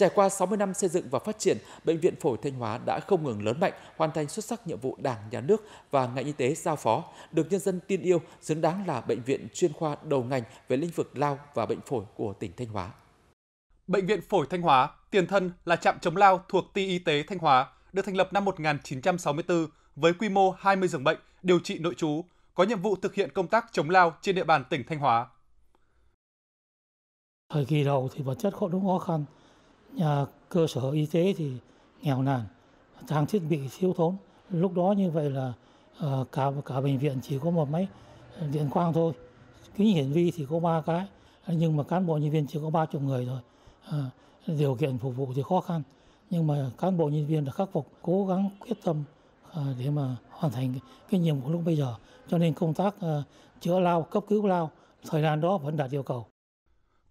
Trải qua 60 năm xây dựng và phát triển, Bệnh viện Phổi Thanh Hóa đã không ngừng lớn mạnh, hoàn thành xuất sắc nhiệm vụ Đảng, Nhà nước và ngành y tế giao phó, được nhân dân tin yêu, xứng đáng là bệnh viện chuyên khoa đầu ngành về lĩnh vực lao và bệnh phổi của tỉnh Thanh Hóa. Bệnh viện Phổi Thanh Hóa, tiền thân là trạm chống lao thuộc Ti Y tế Thanh Hóa, được thành lập năm 1964 với quy mô 20 giường bệnh điều trị nội trú, có nhiệm vụ thực hiện công tác chống lao trên địa bàn tỉnh Thanh Hóa. Thời kỳ đầu thì vật chất họ đúng khó khăn, nhà cơ sở y tế thì nghèo nàn, trang thiết bị thiếu thốn. Lúc đó như vậy là ờ, cả cả bệnh viện chỉ có một máy điện quang thôi. Kính hiển vi thì có ba cái, nhưng mà cán bộ nhân viên chỉ có ba chục người rồi. Ờ, điều kiện phục vụ thì khó khăn, nhưng mà cán bộ nhân viên đã khắc phục, cố gắng quyết tâm ờ, để mà hoàn thành cái, nhiệm vụ lúc bây giờ. Cho nên công tác chữa lao, cấp cứu lao thời gian đó vẫn đạt yêu cầu.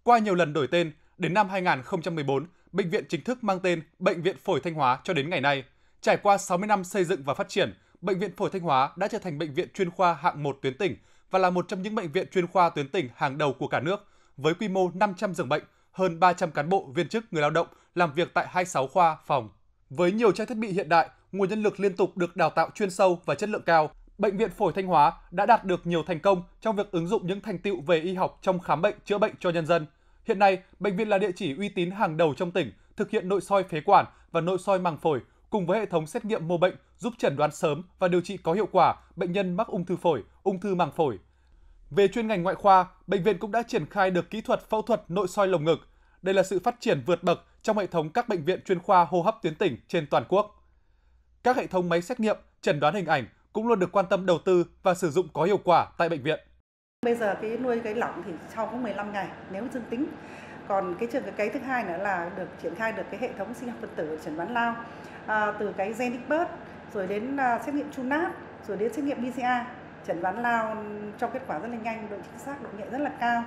Qua nhiều lần đổi tên, đến năm 2014, bệnh viện chính thức mang tên Bệnh viện Phổi Thanh Hóa cho đến ngày nay. Trải qua 60 năm xây dựng và phát triển, Bệnh viện Phổi Thanh Hóa đã trở thành bệnh viện chuyên khoa hạng 1 tuyến tỉnh và là một trong những bệnh viện chuyên khoa tuyến tỉnh hàng đầu của cả nước với quy mô 500 giường bệnh, hơn 300 cán bộ, viên chức, người lao động làm việc tại 26 khoa phòng. Với nhiều trang thiết bị hiện đại, nguồn nhân lực liên tục được đào tạo chuyên sâu và chất lượng cao, Bệnh viện Phổi Thanh Hóa đã đạt được nhiều thành công trong việc ứng dụng những thành tựu về y học trong khám bệnh chữa bệnh cho nhân dân – Hiện nay, bệnh viện là địa chỉ uy tín hàng đầu trong tỉnh, thực hiện nội soi phế quản và nội soi màng phổi cùng với hệ thống xét nghiệm mô bệnh giúp chẩn đoán sớm và điều trị có hiệu quả bệnh nhân mắc ung thư phổi, ung thư màng phổi. Về chuyên ngành ngoại khoa, bệnh viện cũng đã triển khai được kỹ thuật phẫu thuật nội soi lồng ngực. Đây là sự phát triển vượt bậc trong hệ thống các bệnh viện chuyên khoa hô hấp tuyến tỉnh trên toàn quốc. Các hệ thống máy xét nghiệm, chẩn đoán hình ảnh cũng luôn được quan tâm đầu tư và sử dụng có hiệu quả tại bệnh viện. Bây giờ cái nuôi cái lỏng thì sau cũng 15 ngày nếu dương tính. Còn cái trường cái thứ hai nữa là được triển khai được cái hệ thống sinh học phân tử chẩn đoán lao à, từ cái Genixpert rồi đến à, xét nghiệm nát rồi đến xét nghiệm bca chẩn đoán lao cho kết quả rất là nhanh, độ chính xác, độ nhạy rất là cao.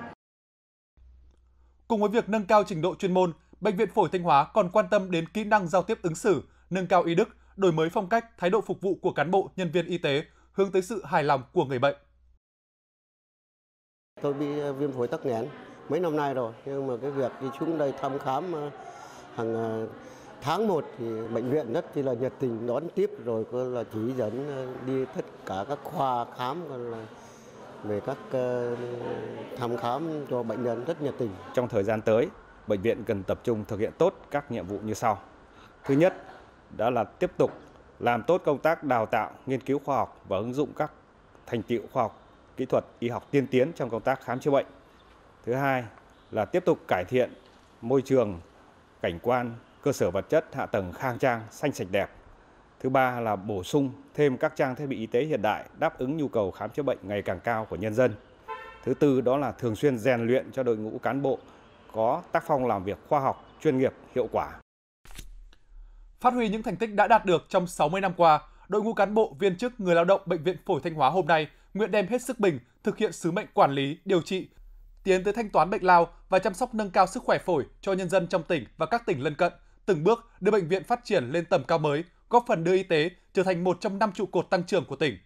Cùng với việc nâng cao trình độ chuyên môn, bệnh viện phổi Thanh Hóa còn quan tâm đến kỹ năng giao tiếp ứng xử, nâng cao ý đức, đổi mới phong cách, thái độ phục vụ của cán bộ, nhân viên y tế, hướng tới sự hài lòng của người bệnh. Tôi bị ờ, viêm phổi tắc nghẽn mấy năm nay rồi, nhưng mà cái việc đi xuống đây thăm khám ờ, hàng ờ, tháng một thì bệnh viện rất là nhiệt tình đón tiếp rồi có là chỉ dẫn đi tất cả các khoa khám là về các thăm khám cho bệnh nhân rất nhiệt tình. Trong thời gian tới, bệnh viện cần tập trung thực hiện tốt các nhiệm vụ như sau. Thứ nhất, đó là tiếp tục làm tốt công tác đào tạo, nghiên cứu khoa học và ứng dụng các thành tiệu khoa học kỹ thuật y học tiên tiến trong công tác khám chữa bệnh. Thứ hai là tiếp tục cải thiện môi trường, cảnh quan, cơ sở vật chất, hạ tầng khang trang, xanh sạch đẹp. Thứ ba là bổ sung thêm các trang thiết bị y tế hiện đại đáp ứng nhu cầu khám chữa bệnh ngày càng cao của nhân dân. Thứ tư đó là thường xuyên rèn luyện cho đội ngũ cán bộ có tác phong làm việc khoa học, chuyên nghiệp, hiệu quả. Phát huy những thành tích đã đạt được trong 60 năm qua, đội ngũ cán bộ, viên chức, người lao động Bệnh viện Phổi Thanh Hóa hôm nay nguyện đem hết sức mình thực hiện sứ mệnh quản lý, điều trị, tiến tới thanh toán bệnh lao và chăm sóc nâng cao sức khỏe phổi cho nhân dân trong tỉnh và các tỉnh lân cận, từng bước đưa bệnh viện phát triển lên tầm cao mới, góp phần đưa y tế trở thành một trong năm trụ cột tăng trưởng của tỉnh.